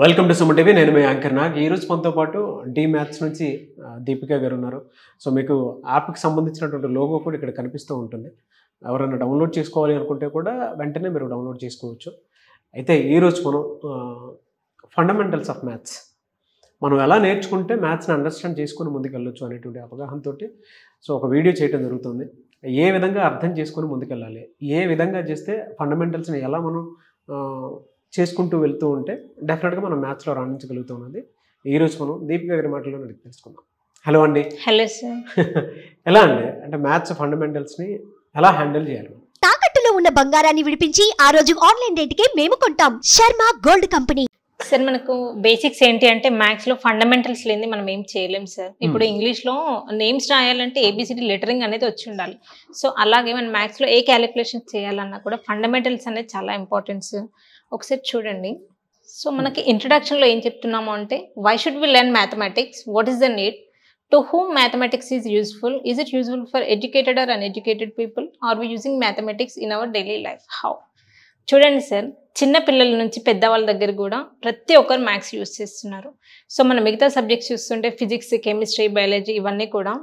Welcome to Suma TV నేను మీ anchor Nag ఈరోజు మనతో పాటు డి మ్యాథ్స్ నుంచి దీపికా గారు ఉన్నారు సో మీకు యాప్కి సంబంధించినటువంటి లోగో కూడా ఇక్కడ కనిపిస్తూ ఉంటుంది ఎవరైనా డౌన్లోడ్ చేసుకోవాలి అనుకుంటే కూడా వెంటనే మీరు డౌన్లోడ్ చేసుకోవచ్చు అయితే ఈరోజు మనం ఫండమెంటల్స్ ఆఫ్ మ్యాథ్స్ మనం ఎలా నేర్చుకుంటే మ్యాథ్స్ని అండర్స్టాండ్ చేసుకుని ముందుకెళ్ళొచ్చు అనేటువంటి అవగాహనతో సో ఒక వీడియో చేయడం జరుగుతుంది ఏ విధంగా అర్థం చేసుకొని ముందుకెళ్ళాలి ఏ విధంగా చేస్తే ఫండమెంటల్స్ని ఎలా మనం చేసుకుంటూ వెళ్తూ ఉంటే డెఫినెట్గా మనం మ్యాథ్స్లో రాణించగలుగుతూ ఉన్నది ఈరోజు మనం దీపిక గారి మాటల్లో అడిగి తెలుసుకుందాం హలో అండి హలో సార్ ఎలా అండి అంటే మ్యాథ్స్ ఫండమెంటల్స్ని ఎలా హ్యాండిల్ చేయాలి తాకట్టులో ఉన్న బంగారాన్ని విడిపించి ఆ రోజు ఆన్లైన్ రేటుకే మేము కొంటాం శర్మ గోల్డ్ కంపెనీ సార్ మనకు బేసిక్స్ ఏంటి అంటే మ్యాథ్స్ లో ఫండమెంటల్స్ లేని మనం ఏం చేయలేము సార్ hmm. ఇప్పుడు ఇంగ్లీష్ లో నేమ్స్ రాయాలంటే ఏబిసిడి లెటరింగ్ అనేది వచ్చి ఉండాలి సో అలాగే మనం మ్యాథ్స్ లో ఏ క్యాలిక్యులేషన్ చేయాలన్నా కూడా ఫండమెంటల్స్ అనేది చాలా ఇంపార్టెంట్ సార్ ఒకసారి చూడండి సో hmm. మనకి ఇంట్రడక్షన్లో ఏం చెప్తున్నాము అంటే why should we learn mathematics what is the need to whom mathematics is useful is it useful for educated or uneducated people are we using mathematics in our daily life how చూడండి sir చిన్న పిల్లల నుంచి పెద్దవాళ్ళ దగ్గర కూడా ప్రతి ఒక్కరు maths use చేస్తున్నారు సో మన మిగతా సబ్జెక్ట్స్ చూస్తుంటే ఫిజిక్స్ కెమిస్ట్రీ బయాలజీ ఇవన్నీ కూడా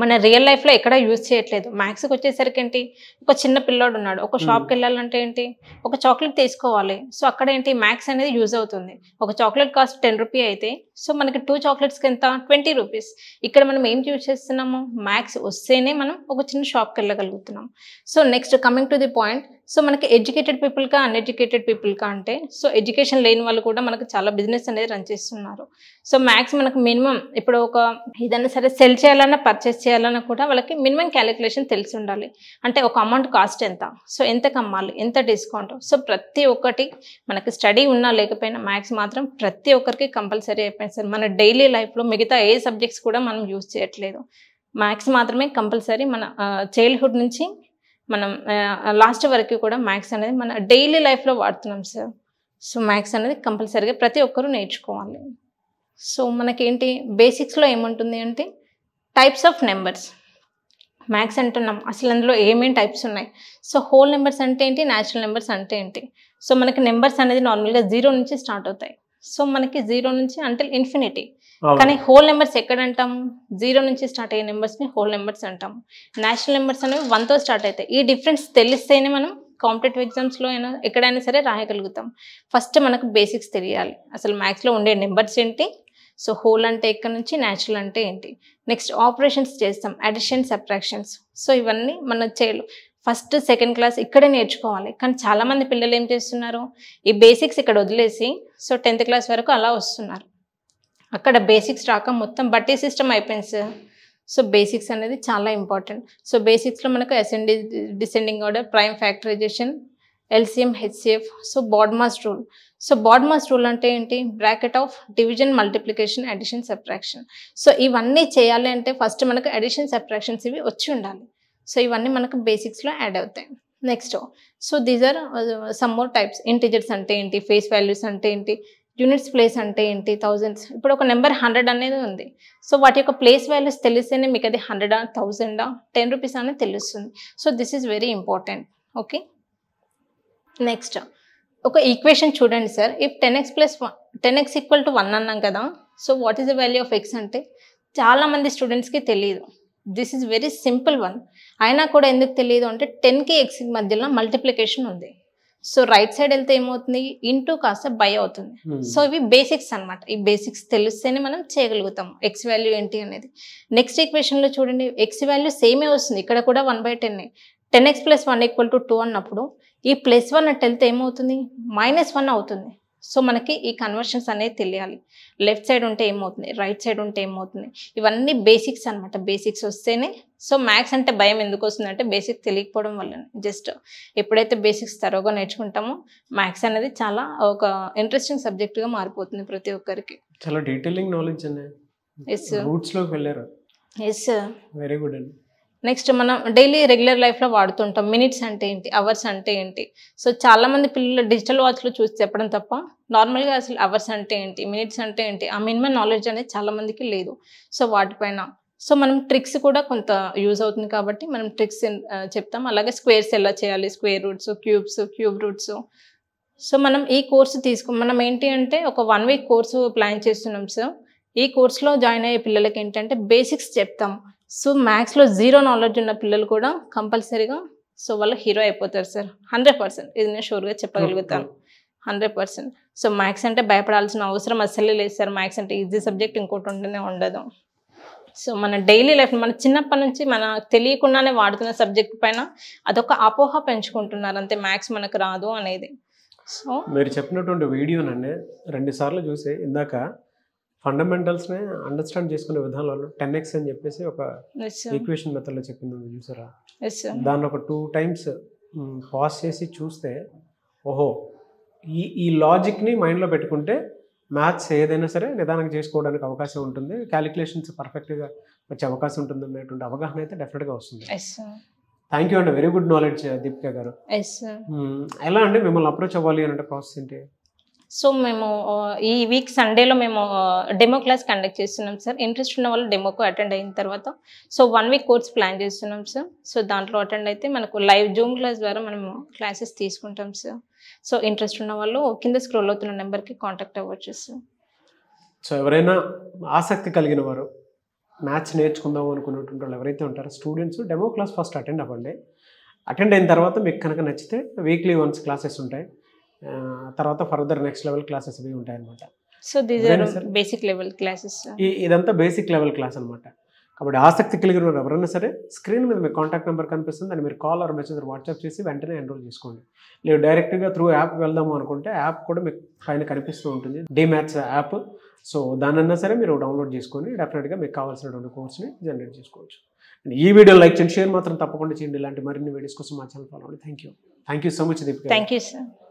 మన రియల్ లైఫ్లో ఎక్కడ యూజ్ చేయట్లేదు మ్యాథ్స్కి వచ్చేసరికి ఏంటి ఒక చిన్న పిల్లోడు ఉన్నాడు ఒక షాప్కి వెళ్ళాలంటే ఏంటి ఒక చాక్లెట్ తీసుకోవాలి సో అక్కడ ఏంటి మ్యాథ్స్ అనేది యూజ్ అవుతుంది ఒక చాక్లెట్ కాస్ట్ టెన్ రూపీ అయితే సో మనకి టూ చాక్లెట్స్కి ఎంత ట్వంటీ రూపీస్ ఇక్కడ మనం ఏం యూజ్ చేస్తున్నాము మ్యాథ్స్ వస్తేనే మనం ఒక చిన్న షాప్కి వెళ్ళగలుగుతున్నాం so next coming to the point so మనకి ఎడ్యుకేటెడ్ పీపుల్కా అన్ఎడ్యుకేటెడ్ పీపుల్కా అంటే సో ఎడ్యుకేషన్ లేని వాళ్ళు కూడా మనకు చాలా బిజినెస్ అనేది రన్ చేస్తున్నారు సో మ్యాక్స్ మనకు మినిమం ఇప్పుడు ఒక ఏదైనా సరే సెల్ చేయాలన్నా పర్చేస్ చేయాలన్నా కూడా వాళ్ళకి మినిమం క్యాలిక్యులేషన్ తెలిసి ఉండాలి అంటే ఒక అమౌంట్ కాస్ట్ ఎంత సో ఎంత కమ్మాలి ఎంత డిస్కౌంట్ సో ప్రతి ఒక్కటి మనకి స్టడీ ఉన్నా లేకపోయినా మ్యాథ్స్ మాత్రం ప్రతి ఒక్కరికి కంపల్సరీ అయిపోయింది సార్ మన డైలీ లైఫ్లో మిగతా ఏ సబ్జెక్ట్స్ కూడా మనం యూజ్ చేయట్లేదు మ్యాథ్స్ మాత్రమే కంపల్సరీ మన చైల్డ్హుడ్ నుంచి మనం లాస్ట్ వరకు కూడా మ్యాథ్స్ అనేది మన డైలీ లైఫ్లో వాడుతున్నాం సార్ సో మ్యాథ్స్ అనేది కంపల్సరీగా ప్రతి ఒక్కరూ నేర్చుకోవాలి సో మనకేంటి బేసిక్స్లో ఏముంటుంది అంటే టైప్స్ ఆఫ్ నెంబర్స్ మ్యాథ్స్ అంటున్నాం అసలు అందులో ఏమేమి టైప్స్ ఉన్నాయి సో హోల్ నెంబర్స్ అంటే ఏంటి న్యాచురల్ నెంబర్స్ అంటే ఏంటి సో మనకి నెంబర్స్ అనేది నార్మల్గా జీరో నుంచి స్టార్ట్ అవుతాయి సో మనకి జీరో నుంచి అంటే ఇన్ఫినిటీ కానీ హోల్ నెంబర్స్ ఎక్కడ అంటాం జీరో నుంచి స్టార్ట్ అయ్యే నెంబర్స్ ని హోల్ నెంబర్స్ అంటాం నేషనల్ నెంబర్స్ అనేవి వన్ తో స్టార్ట్ అవుతాయి ఈ డిఫరెన్స్ తెలిస్తేనే మనం కాంపిటేటివ్ ఎగ్జామ్స్ లో అయినా ఎక్కడైనా సరే రాయగలుగుతాం ఫస్ట్ మనకు బేసిక్స్ తెలియాలి అసలు లో ఉండే నెంబర్స్ ఏంటి సో హోల్ అంటే ఎక్కడ నుంచి న్యాచురల్ అంటే ఏంటి నెక్స్ట్ ఆపరేషన్స్ చేస్తాం అడిషన్ సబ్ట్రాక్షన్స్ సో ఇవన్నీ మన చేయలు ఫస్ట్ సెకండ్ క్లాస్ ఇక్కడే నేర్చుకోవాలి కానీ చాలామంది పిల్లలు ఏం చేస్తున్నారు ఈ బేసిక్స్ ఇక్కడ వదిలేసి సో టెన్త్ క్లాస్ వరకు అలా వస్తున్నారు అక్కడ బేసిక్స్ రాక మొత్తం బట్టీ సిస్టమ్ అయిపోయింది సార్ సో బేసిక్స్ అనేది చాలా ఇంపార్టెంట్ సో బేసిక్స్లో మనకు ascending descending order prime factorization LCM HCF so BODMAS rule so BODMAS rule అంటే ఏంటి bracket of division multiplication addition subtraction so ఇవన్నీ చేయాలి అంటే ఫస్ట్ మనకు అడిషన్ సబ్ట్రాక్షన్స్ ఇవి వచ్చి ఉండాలి సో ఇవన్నీ మనకు బేసిక్స్లో యాడ్ అవుతాయి next so these are some more types integers అంటే ఏంటి ఫేస్ వాల్యూస్ అంటే ఏంటి యూనిట్స్ ప్లేస్ అంటే ఏంటి థౌజండ్స్ ఇప్పుడు ఒక నెంబర్ హండ్రెడ్ అనేది ఉంది సో వాటి యొక్క ప్లేస్ వాల్యూస్ తెలిస్తేనే మీకు అది హండ్రెడా థౌజండా టెన్ రూపీస్ అనేది తెలుస్తుంది so this is very important okay next ఒక ఈక్వేషన్ చూడండి sir if ten x plus one ten x equal to one అన్నాం కదా so what is the value of x అంటే చాలామంది స్టూడెంట్స్కి తెలియదు this is very simple one అయినా కూడా ఎందుకు తెలియదు అంటే టెన్కి ఎక్స్ మధ్యలో మల్టిప్లికేషన్ ఉంది సో రైట్ సైడ్ వెళ్తే ఏమవుతుంది ఇంటూ కాస్త బై అవుతుంది hmm. సో ఇవి బేసిక్స్ అనమాట ఈ బేసిక్స్ తెలిస్తేనే మనం చేయగలుగుతాం ఎక్స్ వాల్యూ ఏంటి అనేది నెక్స్ట్ ఈక్వేషన్లో చూడండి ఎక్స్ వాల్యూ సేమే వస్తుంది ఇక్కడ కూడా one by ten ten x plus one equal to two అన్నప్పుడు ఈ ప్లస్ వన్ అట్టు వెళ్తే ఏమవుతుంది మైనస్ వన్ అవుతుంది సో మనకి ఈ కన్వర్షన్స్ అనేది తెలియాలి లెఫ్ట్ సైడ్ ఉంటే ఏమవుతుంది రైట్ సైడ్ ఉంటే ఏమవుతుంది ఇవన్నీ బేసిక్స్ అనమాట బేసిక్స్ వస్తేనే సో మ్యాథ్స్ అంటే భయం ఎందుకు వస్తుందంటే బేసిక్ తెలియకపోవడం వల్ల జస్ట్ ఎప్పుడైతే బేసిక్స్ తరోగా నేర్చుకుంటామో మ్యాథ్స్ అనేది చాలా ఒక ఇంట్రెస్టింగ్ సబ్జెక్ట్గా మారిపోతుంది ప్రతి ఒక్కరికి చాలా డీటెయిలింగ్ నాలెడ్జ్ అండి ఎస్ రూట్స్లోకి వెళ్ళారు ఎస్ వెరీ గుడ్ అండి నెక్స్ట్ మనం డైలీ రెగ్యులర్ లైఫ్లో వాడుతుంటాం మినిట్స్ అంటే ఏంటి అవర్స్ అంటే ఏంటి సో చాలామంది పిల్లలు డిజిటల్ వాచ్లో చూసి చెప్పడం తప్ప నార్మల్గా అసలు అవర్స్ అంటే ఏంటి మినిట్స్ అంటే ఏంటి ఆ మినిమం నాలెడ్జ్ అనేది చాలామందికి లేదు సో వాటిపైన సో మనం ట్రిక్స్ కూడా కొంత యూజ్ అవుతుంది కాబట్టి మనం ట్రిక్స్ చెప్తాం అలాగే స్క్వేర్స్ ఎలా చేయాలి square roots cubes cube roots so మనం ఈ కోర్సు తీసుకో మనం ఏంటి అంటే ఒక వన్ వీక్ కోర్సు ప్లాన్ చేస్తున్నాం సార్ ఈ కోర్సులో జాయిన్ అయ్యే పిల్లలకి ఏంటంటే బేసిక్స్ చెప్తాం సో మ్యాథ్స్లో జీరో నాలెడ్జ్ ఉన్న పిల్లలు కూడా కంపల్సరీగా సో వాళ్ళు హీరో అయిపోతారు సార్ హండ్రెడ్ పర్సెంట్ ఇది నేను షూర్గా చెప్పగలుగుతాను హండ్రెడ్ పర్సెంట్ సో మ్యాథ్స్ అంటే భయపడాల్సిన అవసరం అస్సలే లేదు సార్ మ్యాథ్స్ అంటే ఈజీ సబ్జెక్ట్ ఇంకోటి ఉంటేనే ఉండదు సో మన డైలీ లైఫ్ మన చిన్నప్పటి నుంచి మన తెలియకుండానే వాడుతున్న సబ్జెక్ట్ పైన అదొక అపోహ పెంచుకుంటున్నారు అంతే మ్యాథ్స్ మనకు రాదు అనేది సో మీరు చెప్పినటువంటి వీడియోనండి రెండుసార్లు చూసి ఇందాక ఫండమెంటల్స్ని అండర్స్టాండ్ చేసుకునే విధానంలో టెన్ ఎక్స్ అని చెప్పేసి ఒక ఈక్వేషన్ మెథడ్లో చెప్పింది చూసారా దాన్ని ఒక టూ టైమ్స్ పాస్ చేసి చూస్తే ఓహో ఈ ఈ లాజిక్ని మైండ్లో పెట్టుకుంటే మ్యాథ్స్ ఏదైనా సరే నిదానంగా చేసుకోవడానికి అవకాశం ఉంటుంది క్యాలిక్యులేషన్స్ పర్ఫెక్ట్గా వచ్చే అవకాశం ఉంటుంది అనేటువంటి అవగాహన అయితే డెఫినెట్గా వస్తుంది థ్యాంక్ యూ అండి వెరీ గుడ్ నాలెడ్జ్ దీపిక గారు ఎలా అండి మిమ్మల్ని అప్రోచ్ అవ్వాలి అంటే ప్రాసెస్ ఏంటి సో మేము ఈ వీక్ సండేలో మేము డెమో క్లాస్ కండక్ట్ చేస్తున్నాం సార్ ఇంట్రెస్ట్ ఉన్న వాళ్ళు డెమోకు అటెండ్ అయిన తర్వాత so one week course plan చేస్తున్నాం సార్ సో దాంట్లో అటెండ్ అయితే మనకు లైవ్ జూమ్ క్లాస్ ద్వారా మనము క్లాసెస్ తీసుకుంటాం సార్ సో ఇంట్రెస్ట్ ఉన్న వాళ్ళు కింద స్క్రోల్ అవుతున్న నెంబర్కి కాంటాక్ట్ అవ్వచ్చు సార్ సో ఎవరైనా ఆసక్తి కలిగిన వారు మ్యాథ్స్ నేర్చుకుందాం అనుకున్నటువంటి వాళ్ళు ఎవరైతే ఉంటారో students demo class first attend అవ్వండి అటెండ్ అయిన తర్వాత మీకు కనుక నచ్చితే వీక్లీ వన్స్ క్లాసెస్ ఉంటాయి తర్వాత ఫర్దర్ నెక్స్ట్ లెవెల్ క్లాసెస్ అవి ఉంటాయి అనమాట so these are basic level classes ఇదంతా బేసిక్ లెవెల్ క్లాస్ అనమాట కాబట్టి ఆసక్తి కలిగిన ఎవరైనా సరే స్క్రీన్ మీద మీకు కాంటాక్ట్ నెంబర్ కనిపిస్తుంది దాన్ని మీరు కాల్ ఆర్ మెసేజ్ వాట్సాప్ చేసి వెంటనే ఎన్రోల్ చేసుకోండి లేదు డైరెక్ట్గా త్రూ యాప్ వెళ్దాము అనుకుంటే యాప్ కూడా మీకు పైన కనిపిస్తూ ఉంటుంది డిమ్యాట్స్ యాప్ సో దానన్నా సరే మీరు డౌన్లోడ్ చేసుకొని డెఫినెట్గా మీకు కావాల్సినటువంటి కోర్స్ని జనరేట్ చేసుకోవచ్చు అండ్ ఈ వీడియో లైక్ చేయండి షేర్ మాత్రం తప్పకుండా చేయండి ఇలాంటి మరిన్ని వీడియోస్ కోసం మా ఛానల్ ఫాలో అవ్వండి thank you thank you so much Deep thank you sir